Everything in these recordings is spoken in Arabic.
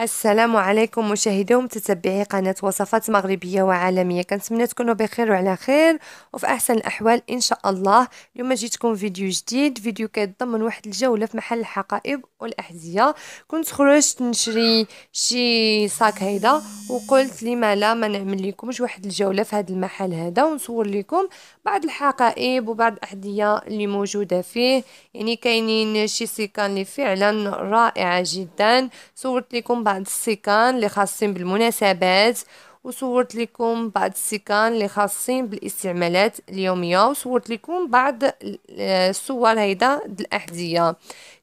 السلام عليكم مشاهدي ومتتبعي قناة وصفات مغربية وعالمية كنتمنى تكونوا بخير وعلى خير وفي أحسن الأحوال إن شاء الله اليوم جيتكم فيديو جديد فيديو كيتضمن واحد الجولة في محل الحقائب والأحذية كنت خرجت نشري شي ساك هيدا وقلت لما لا ما نعمل لكمش واحد الجولة في هذا المحل هذا ونصور لكم بعض الحقائب وبعض الأحذية اللي موجودة فيه يعني كاينين شي سيكان اللي فعلا رائعة جدا صورت لكم بعض السيكان اللي خاصين بالمناسبات وصورت لكم بعض السيكان اللي خاصين بالاستعمالات اليوميه وصورت لكم بعض الصور هيدا الاحذيه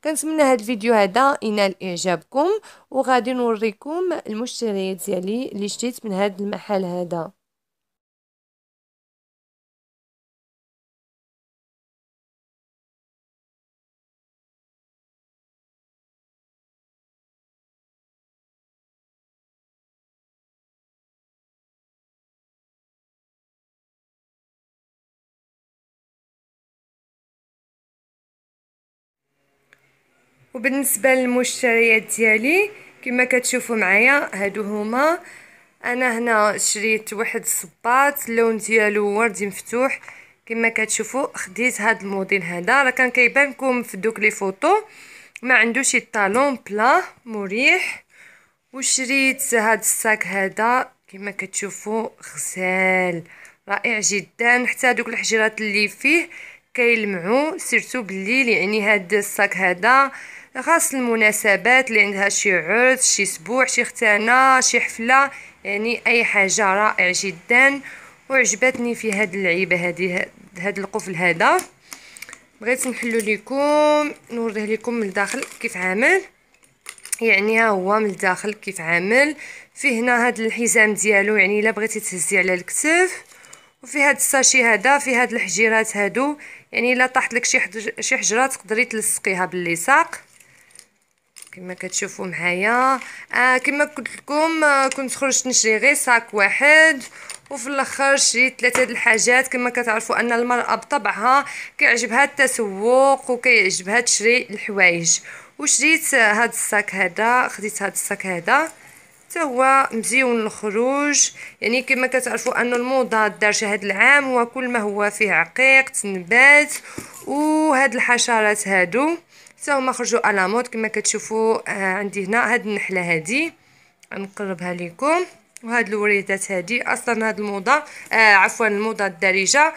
كنتمنى هذا الفيديو هذا ينال اعجابكم وغادي نوريكم المشتريات ديالي اللي شريت من هذا المحل هذا وبالنسبه للمشتريات ديالي كما كتشوفوا معايا هادو هما انا هنا شريت واحد الصباط اللون ديالو وردي مفتوح كما كتشوفوا خديت هاد الموديل هذا راه كان كيبان لكم في دوك لي فوتو ما عندوش الطالون بلا مريح وشريت هاد الساك هذا كما كتشوفوا غزال رائع جدا حتى دوك الحجرات اللي فيه كيلمعوا سيرتو بالليل يعني هاد الساك هذا خاص المناسبات اللي عندها شي عرس شي سبوع شي ختانه شي حفله يعني اي حاجه رائع جدا وعجبتني في هاد اللعيبه هذه هاد القفل هذا بغيت نحلو لكم نوريه لكم من الداخل كيف عامل يعني ها هو من الداخل كيف عامل فيه هنا هاد الحزام ديالو يعني الا بغيتي تهزي على الكتف وفي هاد الساشي هذا في هاد الحجيرات هادو يعني الا طاحت لك شي شي حجره تقدري تلصقيها باللصاق كما كتشوفوا معايا آه كما قلت لكم آه كنت خرجت نشري غير ساك واحد وفي الاخر شريت ثلاثه د الحاجات كما كتعرفوا ان المراه بطبعها كيعجبها التسوق وكيعجبها تشري الحوايج وشريت هذا الساك هذا خديت هذا الساك هذا حتى هو مزيون للخروج يعني كما كتعرفوا ان الموضه دارجه هذا العام هو كل ما هو فيه عقيق تنبات وهاد الحشرات هادو حتى هما خرجوا على مود كما كتشوفوا آه، عندي هنا هاد النحله هادي نقربها لكم وهاد الوريدات هادي اصلا هاد الموضه آه عفوا الموضه الدارجه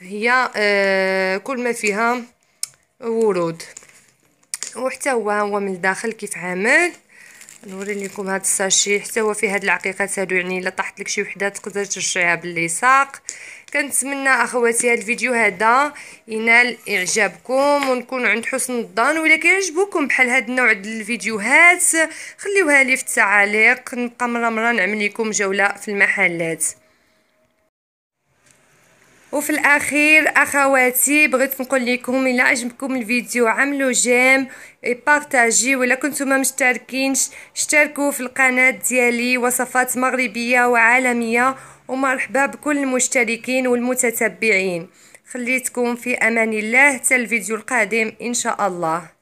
هي آه كل ما فيها ورود وحتى هو هو من الداخل كيف عامل نوري لكم هذا الساشي حتى هو فيه هاد العقيقات هادو يعني الا طاحت لك شي وحده تقدر ترجعيها باللصاق كنتمنى اخواتي هاد الفيديو هذا ينال اعجابكم ونكون عند حسن الظن ولا كيعجبوكم بحال هاد النوع د الفيديوهات خليوها لي في التعاليق نبقى مره مره نعمل لكم جوله في المحلات وفي الاخير اخواتي بغيت نقول لكم الا عجبكم الفيديو عملوا جيم بارتاجي ولا كنتو ما مشتركينش اشتركوا في القناه ديالي وصفات مغربيه وعالميه ومرحبا بكل المشتركين والمتتبعين خليتكم في امان الله حتى الفيديو القادم ان شاء الله